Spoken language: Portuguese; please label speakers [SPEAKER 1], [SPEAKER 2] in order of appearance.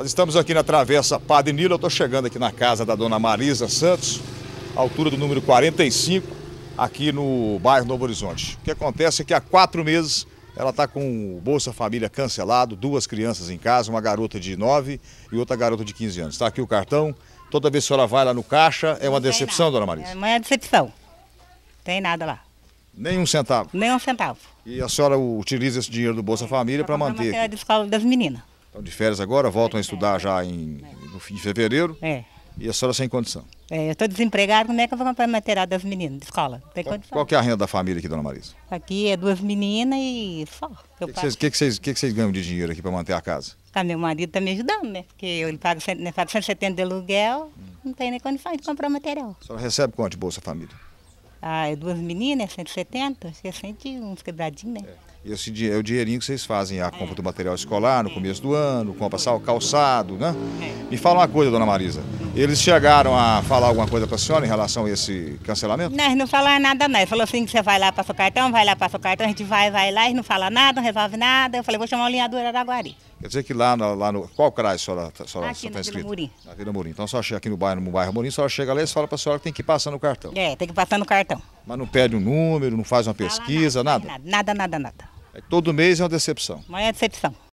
[SPEAKER 1] Nós estamos aqui na Travessa Padre Nilo. Eu estou chegando aqui na casa da dona Marisa Santos, altura do número 45, aqui no bairro Novo Horizonte. O que acontece é que há quatro meses ela está com o Bolsa Família cancelado, duas crianças em casa, uma garota de 9 e outra garota de 15 anos. Está aqui o cartão. Toda vez que a senhora vai lá no caixa, é uma decepção, nada. dona Marisa? É
[SPEAKER 2] uma é decepção. Tem nada lá.
[SPEAKER 1] Nenhum centavo?
[SPEAKER 2] Nenhum centavo.
[SPEAKER 1] E a senhora utiliza esse dinheiro do Bolsa é, Família é, para manter? É a
[SPEAKER 2] escola das meninas.
[SPEAKER 1] Estão de férias agora, voltam a é, estudar é. já em, no fim de fevereiro. É. E a senhora sem condição.
[SPEAKER 2] É, eu estou desempregada, como é que eu vou comprar material das meninas de escola? tem qual, Qual que
[SPEAKER 1] é a renda da família aqui, dona Marisa?
[SPEAKER 2] Aqui é duas meninas e só. O que
[SPEAKER 1] vocês que que ganham de dinheiro aqui para manter a casa?
[SPEAKER 2] Ah, meu marido está me ajudando, né? Porque ele paga, né, paga 170 de aluguel, hum. não tem nem condições de comprar material.
[SPEAKER 1] A senhora recebe quanto de Bolsa Família?
[SPEAKER 2] Ah, é duas meninas, 170, acho que uns quebradinhos,
[SPEAKER 1] né? É. Esse é o dinheirinho que vocês fazem, a compra é. do material escolar no começo do ano, compra sal, calçado, né? É. Me fala uma coisa, dona Marisa. Eles chegaram a falar alguma coisa para a senhora em relação a esse cancelamento?
[SPEAKER 2] Não, eles não falaram nada não. Ele falou assim que você vai lá, passa o cartão, vai lá, passa o cartão, a gente vai, vai lá, e não fala nada, não resolve nada. Eu falei, vou chamar o linhador Guari.
[SPEAKER 1] Quer dizer que lá, no, lá no. Qual CRAS a senhora está inscrita? Vila Murim. Na Vila Murim. Então, só chega aqui no bairro, no bairro Murim, a senhora chega lá e fala para a senhora que tem que passar no cartão. É, tem que passar no cartão. Mas não pede um número, não faz uma pesquisa, nada, nada? Nada, nada, nada. nada. É, todo mês é uma decepção.
[SPEAKER 2] Mas é decepção.